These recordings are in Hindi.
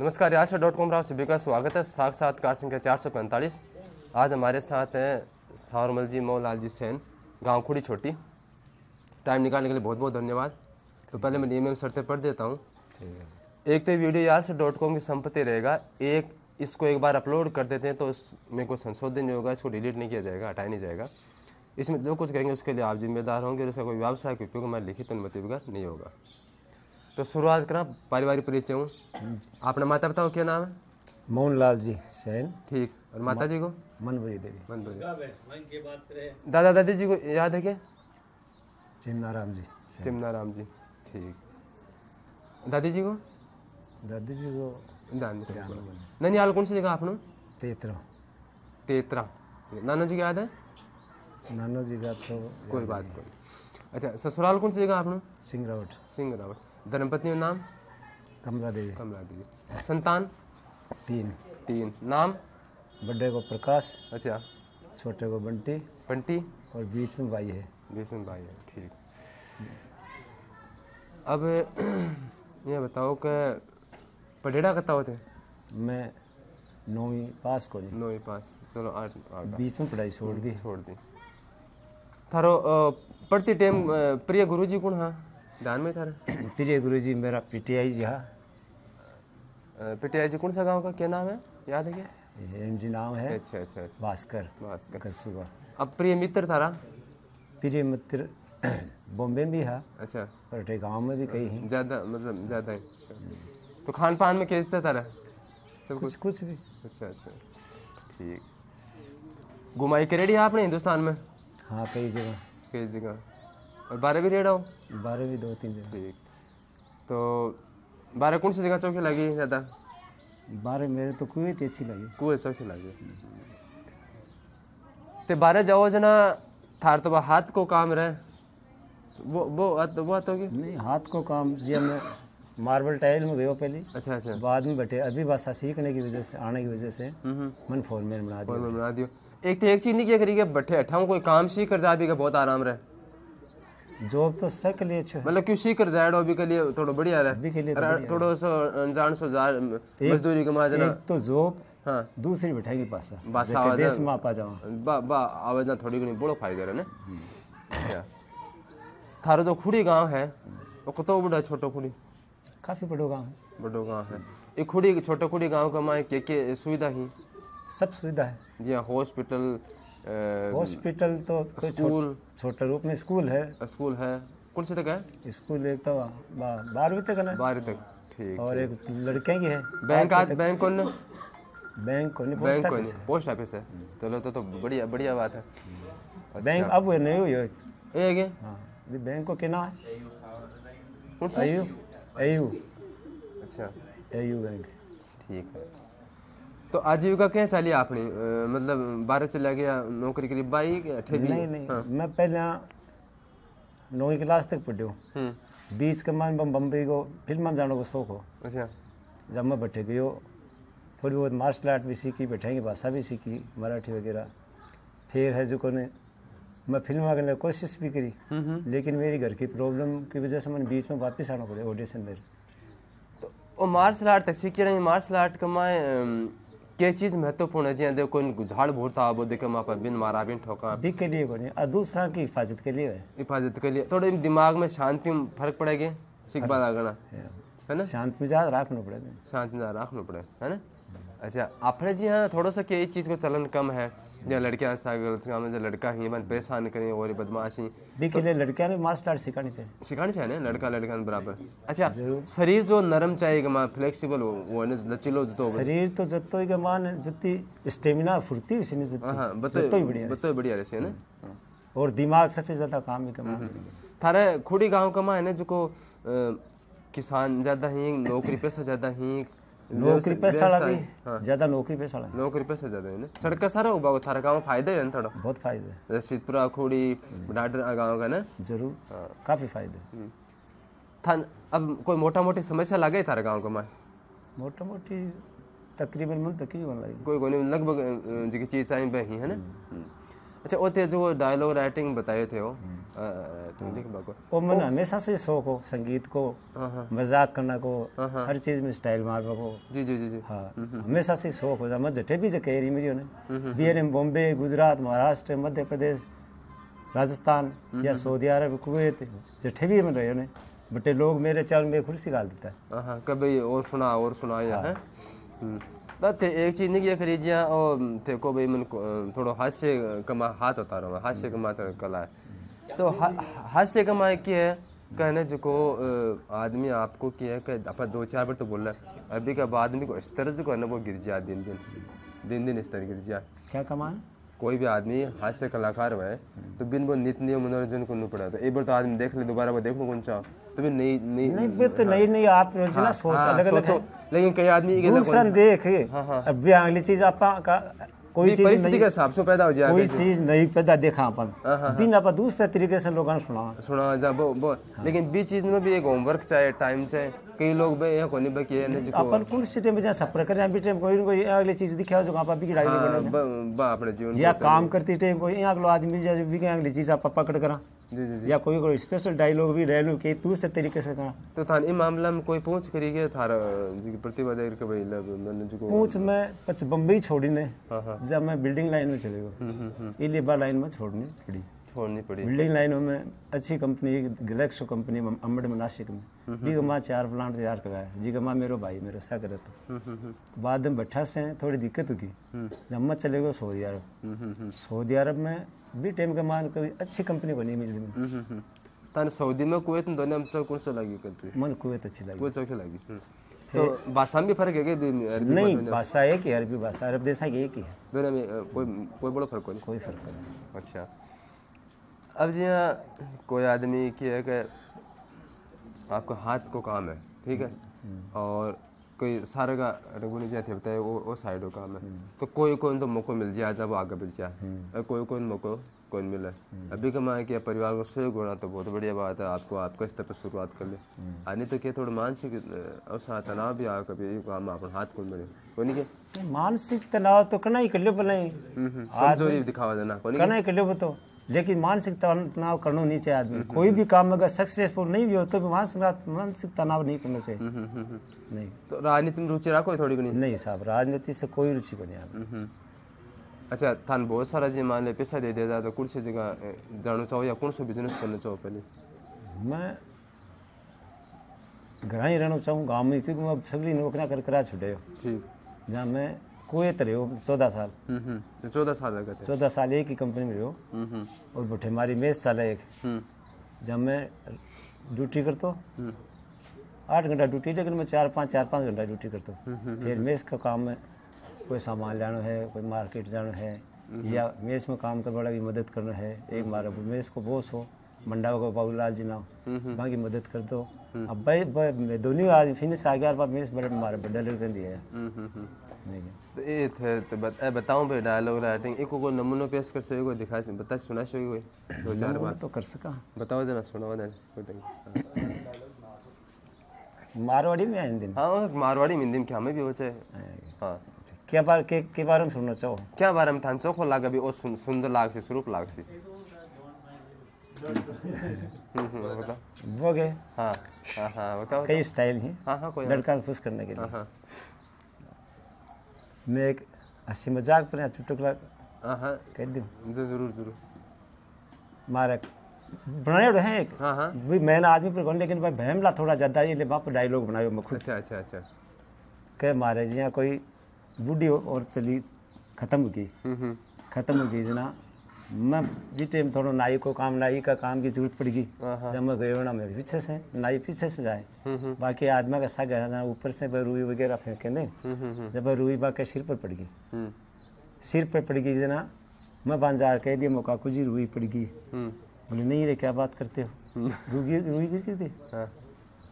नमस्कार आशा डॉट कॉम पर आप सभी का स्वागत है साक्षात्कार संख्या चार सौ पैंतालीस आज हमारे साथ हैं सारमल जी मोहलाल जी सैन गाँव खुड़ी छोटी टाइम निकालने के लिए बहुत बहुत धन्यवाद तो पहले मैं नियम शर्तें पढ़ देता हूँ एक तो वीडियो यार से डॉट कॉम की संपत्ति रहेगा एक इसको एक बार अपलोड कर देते हैं तो उसमें कोई संशोधन नहीं होगा इसको डिलीट नहीं किया जाएगा हटाया नहीं जाएगा इसमें जो कुछ कहेंगे उसके लिए आप जिम्मेदार होंगे और इसका कोई व्यावसायिक उपयोग हमारे लिखित अनुमति वगैरह नहीं होगा तो शुरुआत करा पारिवारिक परिचय हूँ आपने माता पिता क्या नाम है मोहन लाल जी सैन ठीक और माता जी को मनभरी देवी मनभरी दादा दादी जी को याद है क्या चिमनाराम जी चिमनाराम जी ठीक दादी जी को दादी जी को हाल कौन सी जगह आपने तेतरा तेतरा नाना जी याद है नाना जी का तो कोई बात नहीं अच्छा ससुराल कौन सी जगह आपने सिंगरावट सिंगरावट धर्मपत्नी का नाम कमला देवी कमला देवी संतान तीन तीन नाम बड़े को प्रकाश अच्छा छोटे को बंटी बंटी और बीच में भाई है बीच में भाई है ठीक अब ये बताओ कि पढ़ेड़ा कता होते मैं नौवीं पास को नहीं नौवीं पास चलो आठ बीच में पढ़ाई छोड़ दी छोड़ दी थारो पढ़ती टाइम प्रिय गुरुजी कौन है धान में थार प्रिय गुरु जी मेरा पीटीआई जी हाँ पीटीआई जी कौन सा गाँव का क्या नाम है याद है क्या एम जी नाम है अच्छा अच्छा अच्छा भास्कर भास्कर कसूबा अब प्रिय मित्र थारा प्रिय मित्र बॉम्बे में भी है अच्छा पर गाँव में भी कई हैं ज़्यादा मतलब ज़्यादा है तो खान पान में कैसे था तो कुछ कुछ भी अच्छा अच्छा ठीक घुमाई के रेडी आपने हिंदुस्तान में हाँ कई जगह कई जगह और बारह भी रेडा हो बारह भी दो तीन जगह तो बारह कौन सी जगह चौकी लगी ज़्यादा बारह मेरे तो कुएं थी अच्छी लगी कुएं चौकी लगी तो बारह जाओ जना थार तो हाथ को काम रहे वो वो वो तो नहीं हाथ को काम ये मैं मार्बल टाइल में गयो पहले अच्छा अच्छा बाद में बैठे अभी बस सीखने की वजह से आने की वजह से हम्म, हम्म। मन फोन में बना दिया बना दियो एक तो एक चीज़ नहीं किया करिएगा बैठे अठाऊ कोई काम सीख कर जा भी बहुत आराम रहे जॉब तो सब के लिए अच्छा मतलब क्यों सीकर जाए अभी के लिए थोड़ा बढ़िया रहे अभी के लिए तो थोड़ा सो अनजान सो जा मजदूरी कमा जाना तो जॉब हाँ दूसरी बैठाएगी पास बस देश में आ जाओ बा बा आवाज ना थोड़ी घनी बड़ो फायदा है ना अच्छा। थारो तो खुड़ी गांव है वो कतो बड़ा छोटो खुड़ी काफी बड़ो गांव है बड़ो गांव है ये खुड़ी छोटो खुड़ी गांव का माए के के सुविधा ही सब सुविधा है जी हाँ, हॉस्पिटल हॉस्पिटल तो स्कूल छोटे रूप में स्कूल है स्कूल है कौन से तक है स्कूल एक तो बारहवीं तक है बारहवीं तक ठीक और एक लड़के की है बैंक आज बैंक कौन बैंक कौन बैंक कौन पोस्ट ऑफिस है चलो तो तो बढ़िया बढ़िया बात है हम्म। अच्छा। बैंक अब नहीं हुई है ये हाँ बैंक को क्या नाम है कौन सा एयू एयू अच्छा एयू बैंक ठीक है तो आजीविका क्या चली आपने मतलब बारह चला गया नौकरी करीब बाई नहीं नहीं हाँ। मैं पहले नौवीं क्लास तक पढ़ो हम्म। बीच के मान बम्बई को फिल्म में जाने को शौक हो अच्छा जब मैं बैठे गयो थोड़ी बहुत मार्शल आर्ट भी सीखी बैठेंगे की भाषा भी सीखी मराठी वगैरह फिर है जो कोने मैं फिल्म करने की कोशिश भी करी हम्म, हम्म। लेकिन मेरी घर की प्रॉब्लम की वजह से मैंने बीच में वापस आना पड़े ऑडिशन मेरे तो मार्शल आर्ट तक सीखी मार्शल आर्ट का मैं क्या चीज महत्वपूर्ण है जी हाँ, देखो झाड़ भूर था वो देखे वहाँ पर बिन मारा बिन ठोका भी के लिए कोनी और दूसरा की हिफाजत के लिए हिफाजत के लिए थोड़े दिमाग में शांति में फर्क पड़ेगी सिख बात आगना हाँ। है ना शांत मिजाज रखना पड़ेगा शांत मिजाज रखना पड़ेगा है ना अच्छा अपने जी हाँ थोड़ा सा क्या चीज़ को चलन कम है या लड़कियाँ में जो लड़का ही मन परेशान करें और बदमाशी देखिए तो, लड़कियाँ में मार्शल आर्ट सिखानी चाहिए सिखानी चाहिए ना लड़का लड़का बराबर अच्छा शरीर जो नरम चाहिए माँ फ्लेक्सीबल हो वो लचीलो जितो शरीर तो जितो ही माँ जितनी स्टेमिना फुर्ती हाँ बढ़िया बतो बढ़िया रहे ना हाँ। और दिमाग सबसे ज़्यादा काम ही कमा हम्म, हम्म। थारे खुड़ी गाँव का माँ है ना जो किसान ज़्यादा ही नौकरी पैसा ज़्यादा ही भी हाँ। ज्यादा नौकरी नौकरी पैसा ज्यादा है ना सारा उबा को थारा गांव फायदा है थोड़ा बहुत फायदा है जैसे खोड़ी हम्म। डाडर गांव का ना जरूर हाँ। काफी फायदा हम्म। अब कोई मोटा मोटी समस्या लागे थारा गांव को मैं मोटा मोटी तकरीबन मन लगी कोई कोई लगभग चीज आई है ना हम्म। अच्छा जो डायलॉग राइटिंग बताए थे वो वो हमेशा से शौक हो संगीत को हाँ, हाँ। मजाक करना को हाँ, हर चीज में स्टाइल जी जी जी जी हाँ हमेशा हम्म, हम्म। से शौक हो जा मैं भी मेरी हम्म, बॉम्बे गुजरात महाराष्ट्र मध्य प्रदेश राजस्थान या सऊदी अरब कुवैत जटे भी मैं रहे बटे लोग मेरे चाल में कुर्सी डाल देता है कभी और सुना और सुना या है तो ते एक चीज नहीं किया खरीदिया और थे को भाई मन थोड़ा हाथ से कमा हाथ उतारो हाथ से कमा तो कला है तो हद से कमाए की है कहने जो को आदमी आपको किया है कि अपना दो चार बार तो बोल रहा है अभी कब आदमी को इस तरह से कहना वो गिर जाए दिन दिन दिन दिन इस तरह गिर जाए क्या कमाए कोई भी आदमी हास्य कलाकार हुआ है तो बिन वो नित नियम मनोरंजन करना पड़ा तो एक बार तो आदमी देख ले दोबारा वो देखो कौन सा तो भी नई नई नहीं तो नई नई आप हाँ, सोच हाँ, अलग लेकिन कई आदमी देख हाँ, हाँ। अभी अगली चीज आपका कोई परिस्थिति के हिसाब से पैदा हो जाए कोई चीज नहीं पैदा देखा अपन हाँ, हाँ, हाँ। बिन अपन दूसरे तरीके से लोगों सुना सुना जा बो, बो। हाँ। लेकिन बी चीज में भी एक होमवर्क चाहिए टाइम चाहिए कई लोग बे ये कोनी बे किए ने अपन कौन सी टाइम में जा सफर कर रहे हैं कोई कोई अगली चीज दिखाओ जो आप भी डायरी बा अपने जीवन या तो- काम करती टाइम कोई अगला आदमी जा भी अगली चीज आप पकड़ करा जी जी या कोई कोई स्पेशल डायलॉग भी डायलॉग के तू से तरीके से कहा तो था ई मामला में कोई पूछ करी के थार जी की प्रतिवाद के भाई लग मैंने जो पूछ मैं पच बंबई छोड़ी ने हां हां जब मैं बिल्डिंग लाइन में चले गयो इलेबा लाइन में छोड़नी पड़ी छोड़नी पड़ी बिल्डिंग लाइनों में अच्छी कंपनी गलेक्सो कंपनी अम्बड में नासिक में हम्म, हम्म, जी माँ हम्म। चार प्लांट तैयार कराया जी माँ मेरे भाई मेरे सा करे तो बाद में भट्ठा से थोड़ी दिक्कत होगी जब जम्मत चले गए सऊदी अरब सऊदी अरब में भी टाइम के मान कभी अच्छी कंपनी बनी मिली तन सऊदी में कुवैत दोनों हमसे कौन सा लगी करती मन कुवैत अच्छी लगी कुवैत अच्छी लगी तो भाषा में फर्क है क्या नहीं भाषा एक ही अरबी भाषा अरब देश एक ही है दोनों में कोई कोई बड़ा फर्क नहीं कोई फर्क नहीं अच्छा अब जी हाँ कोई आदमी की है कि आपको हाथ को काम है ठीक है और कोई सारे का रंगोली जैसे होता है वो वो का काम है तो कोई कोई तो मौको मिल जाए आज वो आगे बढ़ जाए कोई कोई मौको कौन मिला अभी कमाए किया परिवार को सहयोग होना तो बहुत बढ़िया बात है आपको आपका तरह पर शुरुआत कर ले आने तो क्या थोड़ा मानसिक और तनाव भी आ कभी काम अपने हाथ को मिले कोनी के मानसिक तनाव तो कना ही कर लो बनाए हम्म, हम्म, कमजोरी दिखावा देना कोई कना ही कर ले तो लेकिन मानसिक तनाव करना नहीं चाहिए आदमी कोई भी काम अगर सक्सेसफुल नहीं भी हो तो भी मानसिक मानसिक तनाव नहीं करना चाहिए हम्म, हम्म, हम्म, नहीं तो राजनीति में रुचि रखो थोड़ी नहीं नहीं साहब राजनीति से कोई रुचि को नहीं अच्छा थान बहुत सारा जी मान ले पैसा दे दिया जाए तो कौन सी जगह जाना चाहो या कौन सा बिजनेस करना चाहो पहले मैं घर ही रहना चाहूँ गाँव में क्योंकि मैं सगली नौकरियाँ कर करा छुटे हो जहाँ मैं कुवैत रहे हो चौदह साल हम्म, हम्म, चौदह साल चौदह साल एक ही कंपनी में रहो हम्म, और मारी मेज साल एक जब मैं ड्यूटी करता आठ घंटा ड्यूटी लेकिन मैं चार पाँच चार पाँच घंटा ड्यूटी करता फिर मेस का काम है कोई सामान लाना है कोई मार्केट जाना है या मेस में काम कर बड़ा की मदद करना है एक बार मेस को बोस हो मंडा को बाबूलाल जी नाम वहाँ की मदद कर दो अब भाई दोनों आदमी फिनिश आ गया मेस बड़ा मारा बड़ा लड़कन दिया है तो ए थे तो बताऊं पे डायलॉग राइटिंग एक को नमूनो पेश कर सको दिखा से बता सुना सको कोई दो चार बार तो कर सका बताओ देना सुनाओ देना मारवाड़ी में हिंदी हाँ मारवाड़ी में क्या में भी हो चाहे हाँ क्या बार के के बारे में सुनना चाहो क्या बारे में थान चोखो लागे भी ओ सुन सुंदर लाग से स्वरूप लाग से वो गए हां हां हाँ, बताओ कई स्टाइल है हां हां हाँ, कोई लड़का हाँ। खुश करने के लिए हां हां मैं एक हंसी मजाक पर चुटकुला हाँ, हाँ कह दूँ जरूर जरूर मारे बनाए हैं एक हाँ हाँ भाई मैंने आदमी पर कौन लेकिन भाई भैमला थोड़ा ज़्यादा ये बाप डायलॉग बनाए मैं खुद अच्छा अच्छा अच्छा कह मारे जी कोई बूढ़ी और चली खत्म हो गई हम्म, हम्म। खत्म हो गई जना मैं जी टाइम थोड़ा नाई को काम नाई का काम की जरूरत पड़ेगी जब मैं गए ना मैं पीछे से नाई पीछे से जाए हम्म, हम्म। बाकी आदमी का गया ऊपर से रुई वगैरह फेंके ने हम्म, जब रुई बा सिर पर पड़गी सिर पर पड़गी जना मैं बाजार कह दिया मौका कुछ जी रुई पड़गी बोले नहीं रे क्या बात करते हो रुई गिर गिर दी हाँ।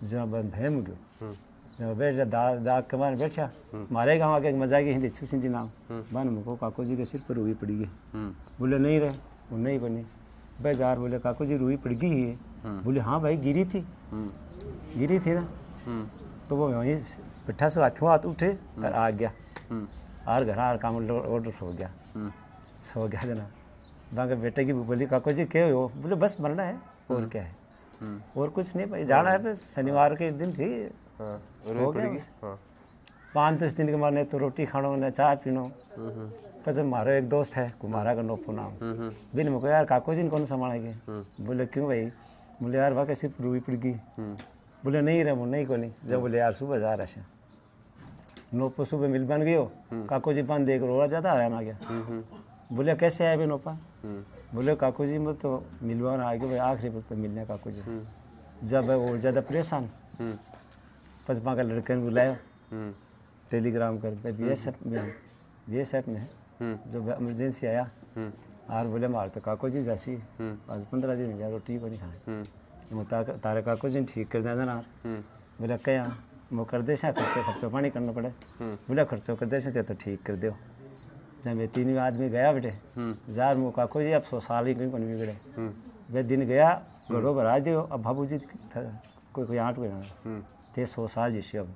जना बंद है मुझे बैठा मारे गाँव आके मजा की हिंदी छू सिंधी नाम hmm. बन मुको काको जी के सिर पर रूई पड़ी गई hmm. बोले नहीं रहे वो नहीं बने बेजार बोले काको जी रूई पड़ गई है hmm. बोले हाँ भाई गिरी थी गिरी थी ना तो वो वहीं पिट्ठा से हाथों हाथ उठे और आ गया और घर और काम ऑर्डर सो गया सो गया जना बाकी बेटे की बोली काको जी क्या हो बोले बस मरना है और क्या है और कुछ नहीं भाई जाना है शनिवार के दिन थी हाँ, हाँ। पाँच दस दिन के मारने तो रोटी खानो ना चाय पीनो कैसे मारो एक दोस्त है कुमारा का नोपो नाम हम्म, हम्म। बिन मुको यार काको जी कौन संभालेंगे हम्म। बोले क्यों भाई बोले यार वाकई सिर्फ रूई गई बोले नहीं रे मुन नहीं को जब बोले यार सुबह जा रहा है नोपो सुबह मिल बन गयो काको जी बन देख रोड़ा ज्यादा ना गया बोले कैसे आए भाई नोपा बोले काकू जी मैं तो मिलवा आ गए आखिरी पर मिलने काकू जी जब वो ज़्यादा परेशान पचमा का लड़के ने बुलाया हम्म। टेलीग्राम कर पे बी एस एफ में बी एस एफ में जो जब इमरजेंसी आया हार हम्म। बोले मार तो काको जी जैसी हम्म। आज पंद्रह दिन गया रोटी को नहीं खाए तो तारे काको जी ठीक कर दें हार बोले क्या वो कर दे खर्चो खर्चो पानी करना पड़े बोले खर्चो कर दे तो ठीक कर दो जब मैं तीन आदमी गया बेटे जार मो काको जी अब सौ साल ही कहीं को नहीं बिगड़े वह दिन गया घड़ो भरा दियो अब बाबू जी कोई कोई आठ को थे सौ साल जिसे अब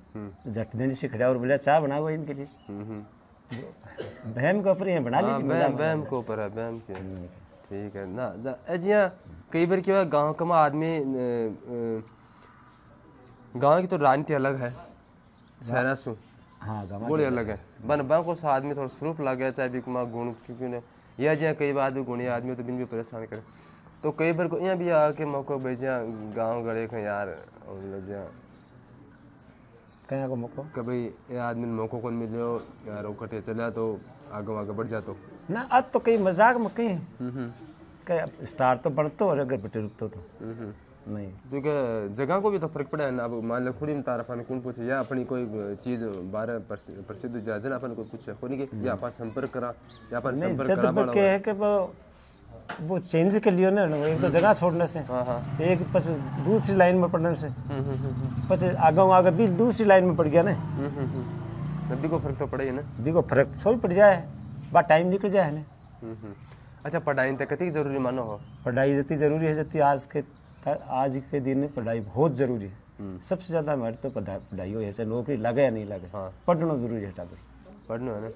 झटदनी से खड़ा और बोला चाह हुआ इनके लिए हम्म, हम्म। बहम हाँ, के ऊपर है बना लीजिए बहम के ऊपर है बहम के ठीक है ना अजिया कई बार क्या गांव का आदमी गांव की तो राजनीति अलग है शहरा सु हाँ बड़ी अलग है बन बन को आदमी थोड़ा स्वरूप लगे चाहे भी कुमार गुण क्योंकि ने या जहाँ कई बार आदमी गुणी आदमी तो बिन भी परेशान करे तो कई बार को यहाँ भी आके मौका भेजिया गाँव गड़े के यार सकते हैं કયા કો મોકો ये आदमी मौको को मिल जाओ यार રોકટે ચલા तो आगे आगे बढ़ जाते ना अब तो कहीं मजाक में कहीं हम्म, हम्म। स्टार तो बढ़ते हो अगर बटे रुकते तो हम्म, नहीं तो क्योंकि जगह को भी तो फर्क पड़ा है ना अब मान लो खुड़ी में तारा अपन कौन पूछे या अपनी कोई चीज बारे प्रसिद्ध जाए जाजन अपन को कुछ होनी के या अपन संपर्क करा या अपन संपर्क करा बड़ा है कि वो चेंज कर लियो ना एक तो जगह छोड़ने से हाँ, हाँ। एक पस दूसरी लाइन में पड़ने से पस हम्म, हम्म, हम्म, आगे आगे भी दूसरी लाइन में पड़ गया ना नदी को फर्क तो पड़े ही ना नदी को फर्क थोड़ी पड़ जाए बात टाइम निकल जाए ना अच्छा पढ़ाई तो कति जरूरी मानो हो पढ़ाई जितनी जरूरी है जितनी आज के आज के दिन में पढ़ाई बहुत जरूरी है सबसे ज़्यादा मेरे तो पढ़ाई हो ऐसे नौकरी लगे या नहीं लगे हाँ। पढ़ना जरूरी है टाबर पढ़ना है ना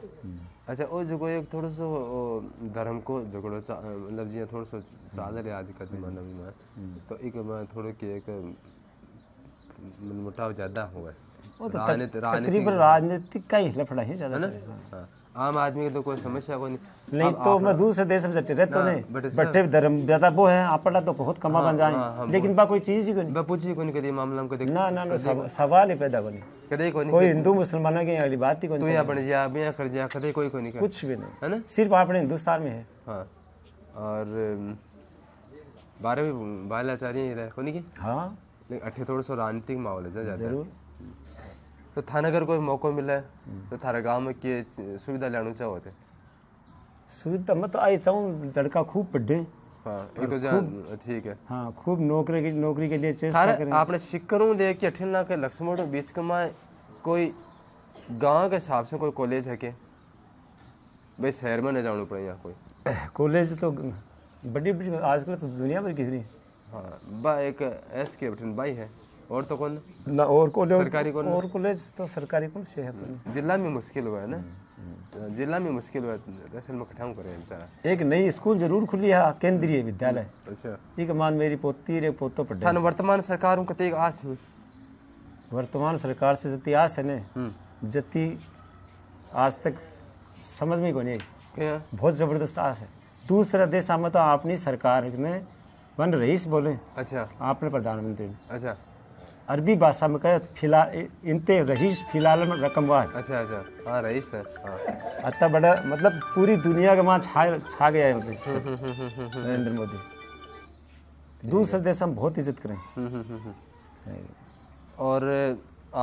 अच्छा ओ जो एक थोड़ा सो धर्म को झगड़ो मतलब जी थोड़ा सो चाल रहे आज का जमाना में हम्म। तो एक मैं मतलब थोड़ो के एक मोटाव ज्यादा हुआ है तो तक, तक, राजनीतिक का ही लफड़ा है ज्यादा है ना आम आदमी की तो कोई समस्या को नहीं नहीं तो मैं दूसरे देश में जटे रहते नहीं बटे धर्म ज्यादा वो है आप तो बहुत कमा हाँ, बन जाए हाँ, हाँ, लेकिन बा कोई चीज ही कोई नहीं पूछ ही कोई कदी मामला को कदी ना ना सवाल ही पैदा कोनी कदे कोनी कोई हिंदू मुसलमान की वाली बात ही कोनी तो यहां बन जा यहां कर जा कदे कोई कोनी कुछ भी नहीं है ना सिर्फ अपने हिंदुस्तान में है हां और बारे में बालाचारी ही रहे कोनी की हां लेकिन अठे थोड़ा सा रानतिक माहौल है जरूर तो થાને અગર કોઈ મોકો મિલે તો તારા ગામમાં કે સુવિધા લેવાનું ચાહો તે સુविधा मैं तो आई चाहूँ लड़का खूब पढ़े हां ये जान ठीक है हां खूब नौकरी की नौकरी के लिए चेष्टा करें आपने सिक्करों दे के अठिन के लक्ष्मण बीच कमाए कोई गांव के हिसाब से कोई कॉलेज है के भाई शहर में न जाना पड़े या कोई कॉलेज तो बड़ी बड़ी आजकल तो दुनिया भर की है हां बा एक एस के बटन भाई है और तो कौन ना और कॉलेज सरकारी कौन और कॉलेज तो सरकारी कौन से है हम्म, जिला में मुश्किल हुआ है ना जिला में मुश्किल हुआ तो दरअसल में कठाऊ करे बेचारा एक नई स्कूल जरूर खुली है केंद्रीय विद्यालय हम्म, अच्छा एक मान मेरी पोती रे पोतो पढ़े थाने वर्तमान सरकार को तो कतेक आस है वर्तमान सरकार से जति आस है ने हम्म। जति आज तक समझ में नहीं बहुत जबरदस्त आस है दूसरा देश में तो अपनी सरकार ने बन रही बोले अच्छा आपने प्रधानमंत्री अच्छा अरबी भाषा में कहे फिला इनते रहीस फिलहाल वाह अच्छा अच्छा हाँ रहीस है हाँ अतः बड़ा मतलब पूरी दुनिया के माँ छा छा गया है मतलब नरेंद्र मोदी दूसरे देश हम बहुत इज्जत करें और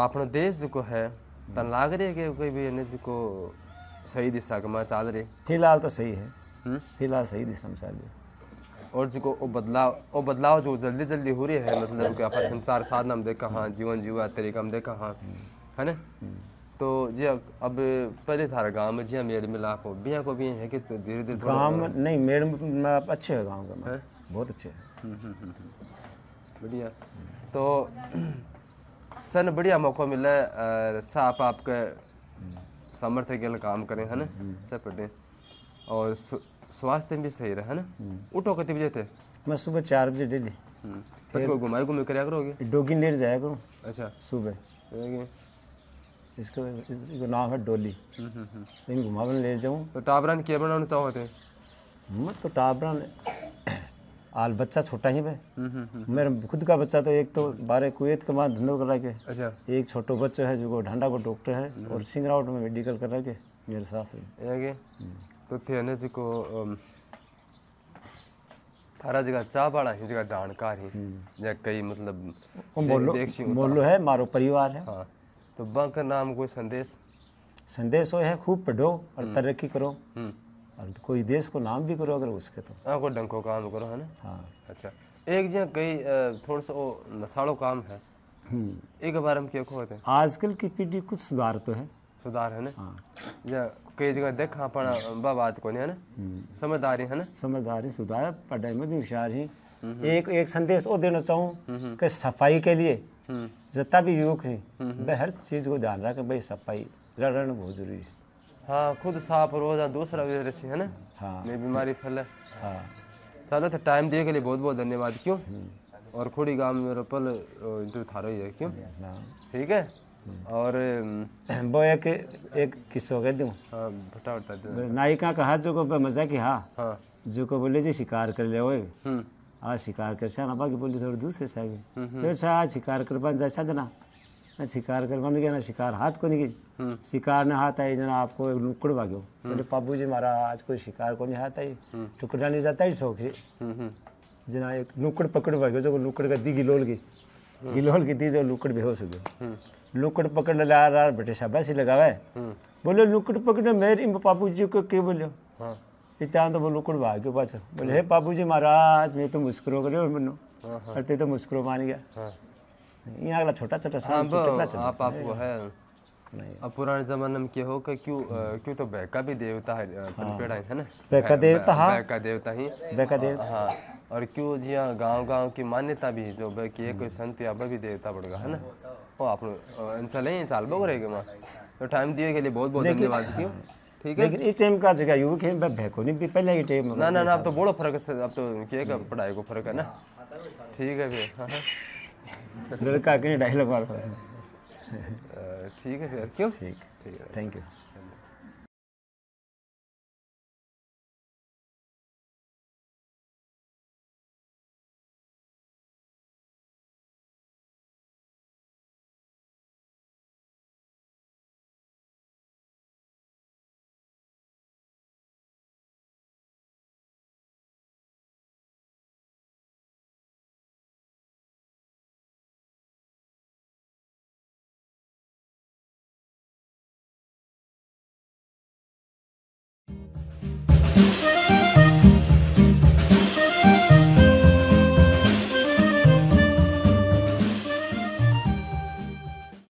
अपना देश जो है तो लाग रही है कि कोई भी जो को सही दिशा के माँ चाल रही फिलहाल तो सही है फिलहाल सही दिशा में चाल रही है और जो वो बदलाव वो बदलाव जो जल्दी जल्दी हो रही है मतलब कि आप संसार साधना में देखा हाँ जीवन जीवा तरीका हम देखा हाँ है ना तो जी अब पहले सारा गांव में जी मेड़ मिला को बिया को भी है कि तो धीरे धीरे गांव नहीं मेड़ में अच्छे है गांव का है? बहुत अच्छे है हम्म, हम्म, हम्म, बढ़िया तो सन बढ़िया मौका मिला साफ आपके सामर्थ्य के लिए काम करें है ना सब पढ़ें और स्वास्थ्य भी सही रहे है ना हम्म। उठो कितने बजे थे मैं सुबह चार बजे डेली हम्म। बच्चे को घुमाए घुमे कराया करोगे डोगी लेट जाया करूँ अच्छा सुबह इसको इसको नाम है डोली इन हम्म, घुमावन ले जाऊँ तो टाबरा ने क्या बनाना चाहो थे मैं तो ने आल बच्चा छोटा ही है मेरा खुद का बच्चा तो एक तो बारे कुवैत के वहाँ धंधो करा के अच्छा एक छोटो बच्चो है जो ढांडा को डॉक्टर है और सिंगरावट में मेडिकल करा के मेरे सास तो थे जी को थारा जगह चाबाड़ा ही जगह जानकार ही हम्म। या कई मतलब बोलो बोलो है मारो परिवार है हाँ तो बंक नाम कोई संदेश संदेश हो है खूब पढ़ो और हम्म। तरक्की करो हम्म। और कोई देश को नाम भी करो अगर उसके तो हाँ कोई डंको काम करो है ना हाँ अच्छा एक जो कई थोड़ा सा नशाड़ो काम है एक बार हम क्या होते हैं आजकल की पीढ़ी कुछ सुधार तो है सुधार है ना हाँ या कई जगह देखा पर ब बात नहीं है ना समझदारी है ना समझदारी सुधार पढ़ाई में भी होशियार ही एक एक संदेश और देना चाहूँ कि सफाई के लिए जितना भी युवक है वह हर चीज़ को ध्यान रखें भाई सफाई रहना बहुत जरूरी है हाँ खुद साफ रोज रोजा दूसरा भी रसी है ना हाँ ये बीमारी है हाँ चलो तो टाइम दिए के लिए बहुत बहुत धन्यवाद क्यों और खुड़ी गांव में पल इंटरव्यू थारो ही है क्यों ठीक है और वो एक एक किस्सो कह दूँ हाँ, बता बता नायिका कहा जो को मजा की हाँ हाँ जो को बोले जी शिकार कर ले ओए आज हम्म। हाँ, शिकार कर सा ना बाकी बोली थोड़ी दूसरे साहब हम्म, हम्म। फिर सा आज शिकार कर पान जा ना शिकार कर पान गया ना शिकार हाथ को नहीं शिकार ना हाथ आई जना आपको एक नुकड़ भाग्यो बोले पापू जी मारा आज कोई शिकार को नहीं हाथ आई टुकड़ा नहीं जाता ही शौक से जना एक नुकड़ पकड़ भाग्यो जो नुकड़ का दी गिलोल की गिलोल की दी जो नुकड़ बेहोश हो गया लुकड़ पकड़ ला रहा बेटे शाबाश ही लगा हम्म। बोले लुकड़ पकड़ मेरी बापू जी को के बोलो हाँ। इतना तो बोलो लुकड़ भाग के पास बोले हे बापू जी महाराज मैं तो मुस्कुरो करो मनो हाँ, हाँ। ते तो मुस्कुरो मान गया हां ये अगला छोटा छोटा सा तो कितना आप आपको है अब पुराने जमाने में क्या हो के क्यों क्यों तो बैका भी देवता है पनपेड़ा है ना बैका देवता हां बैका देवता ही बैका देवता हां और क्यों जिया गांव गांव की मान्यता भी जो बैकी कोई संत या भी देवता बड़गा है ना ओ आप इंशाल्लाह इंशाल्लाह करेंगे मां तो टाइम दिए के लिए बहुत बहुत धन्यवाद क्यों ठीक है लेकिन इस टाइम का जगह यू के मैं भेको नहीं भी पहले के टाइम ना ना ना अब तो बड़ा फर्क है अब तो के का पढ़ाई को फर्क है ना ठीक है भैया हाँ, हाँ। लड़का के डायलॉग वाला ठीक है सर क्यों ठीक थैंक यू